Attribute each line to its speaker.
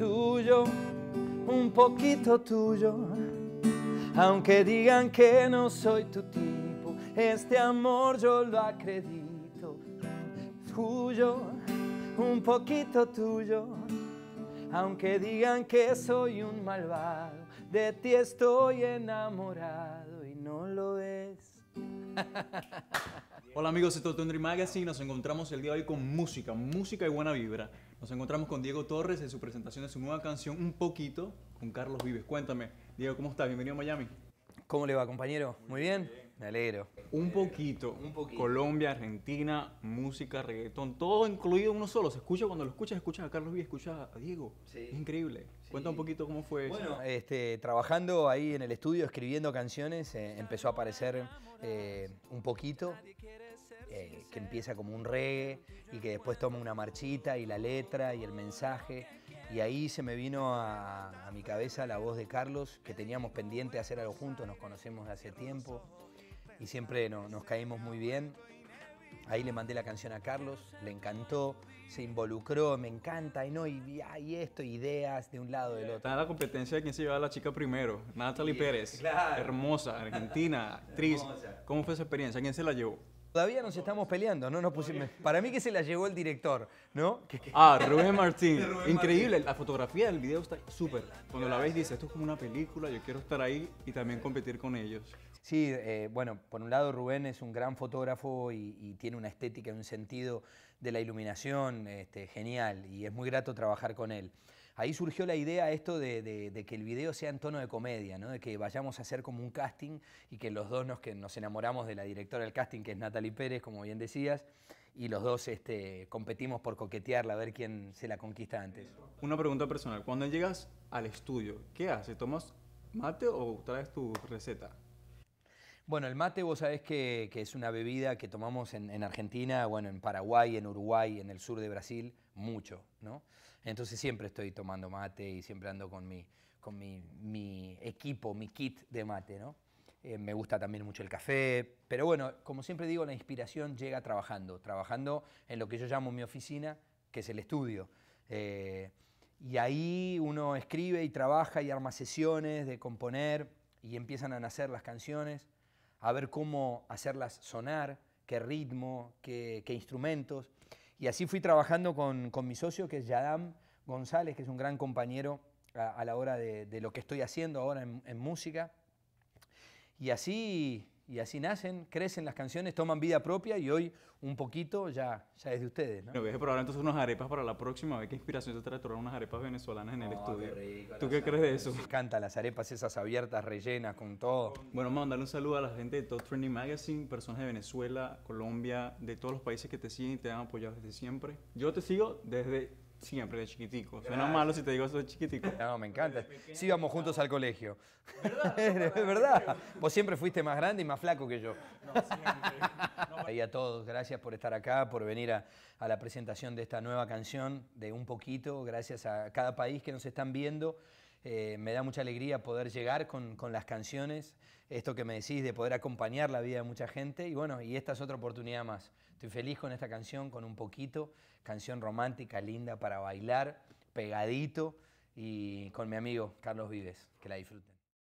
Speaker 1: tuyo, un poquito tuyo. Aunque digan que no soy tu tipo, este amor yo lo acredito. Tuyo, un poquito tuyo. Aunque digan que soy un malvado, de ti estoy enamorado y no lo es.
Speaker 2: Hola amigos, esto es Tundry Magazine. Nos encontramos el día de hoy con música, música y buena vibra. Nos encontramos con Diego Torres en su presentación de su nueva canción Un Poquito con Carlos Vives. Cuéntame, Diego, ¿cómo estás? Bienvenido a Miami. ¿Cómo le va, compañero? ¿Muy bien? Me alegro. Un poquito, eh, un poquito. Colombia, Argentina, música, reggaetón, todo incluido uno solo. Se escucha cuando lo escuchas, escuchas
Speaker 1: a Carlos Vives, escuchas a Diego. Es increíble. Cuéntame un poquito cómo fue bueno, Este, trabajando ahí en el estudio, escribiendo canciones, eh, empezó a aparecer eh, un poquito eh, que empieza como un reggae y que después toma una marchita y la letra y el mensaje. Y ahí se me vino a, mi cabeza la voz de Carlos, que teníamos pendiente hacer algo juntos, nos conocemos hace tiempo y siempre no, nos caímos muy bien. Ahí le mandé la canción a Carlos, le encantó, se involucró, me encanta, y no, y, esto, ideas de un lado del otro.
Speaker 2: Nada la competencia de quién se lleva la chica primero, Natalie Pérez, hermosa, argentina, actriz. ¿Cómo fue esa experiencia? ¿Quién se la llevó?
Speaker 1: Todavía nos estamos peleando, no nos pusimos.
Speaker 2: Para mí que se la llevó el director,
Speaker 1: ¿no? Ah, Rubén Martín. Increíble,
Speaker 2: la fotografía del video está súper. Cuando la veis dices, esto es como una película, yo quiero
Speaker 1: estar ahí y también competir con ellos. Sí, eh, bueno, por un lado Rubén es un gran fotógrafo y, tiene una estética y un sentido de la iluminación este, genial y es muy grato trabajar con él. Ahí surgió la idea esto de, que el video sea en tono de comedia, ¿no? de que vayamos a hacer como un casting y que los dos nos, que nos enamoramos de la directora del casting, que es Natalie Pérez, como bien decías, y los dos este, competimos por coquetearla, a ver quién se la conquista antes. Una pregunta personal, cuando llegas al estudio, ¿qué haces? ¿Tomas
Speaker 2: mate o traes tu receta?
Speaker 1: Bueno, el mate vos sabés que, es una bebida que tomamos en, Argentina, bueno, en Paraguay, en Uruguay, en el sur de Brasil, mucho, Entonces siempre estoy tomando mate y siempre ando con mi, con mi, equipo, mi kit de mate, eh, me gusta también mucho el café, pero bueno, como siempre digo, la inspiración llega trabajando, trabajando en lo que yo llamo mi oficina, que es el estudio. Eh, y ahí uno escribe y trabaja y arma sesiones de componer y empiezan a nacer las canciones a ver cómo hacerlas sonar, qué ritmo, qué, instrumentos. Y así fui trabajando con, mi socio, que es Yadam González, que es un gran compañero a, la hora de, lo que estoy haciendo ahora en música. Y así y así nacen, crecen las canciones, toman vida propia y hoy un poquito ya, ya es de ustedes. ¿no? voy voy probar
Speaker 2: entonces unas arepas para la próxima ver ¿Qué inspiración se trae de unas arepas venezolanas en el estudio? ¿Tú qué crees de eso? Me encantan las arepas esas abiertas, rellenas, con todo. Bueno, vamos a mandarle un saludo a la gente de Top Trending Magazine, personas de Venezuela, Colombia, de todos los países que te siguen y te han apoyado desde siempre. Yo te sigo desde Siempre de chiquitico. Suena malo si te digo de chiquitico. No, me encanta. Sí, íbamos juntos al colegio.
Speaker 1: es verdad. Vos siempre fuiste más grande y más flaco que yo. No, No, y a todos, gracias por estar acá, por venir a, a, la presentación de esta nueva canción de Un Poquito. Gracias a cada país que nos están viendo. Eh, me da mucha alegría poder llegar con, con, las canciones, esto que me decís de poder acompañar la vida de mucha gente y bueno, y esta es otra oportunidad más. Estoy feliz con esta canción, con un poquito, canción romántica, linda para bailar, pegadito y con mi amigo Carlos Vives, que la disfruten.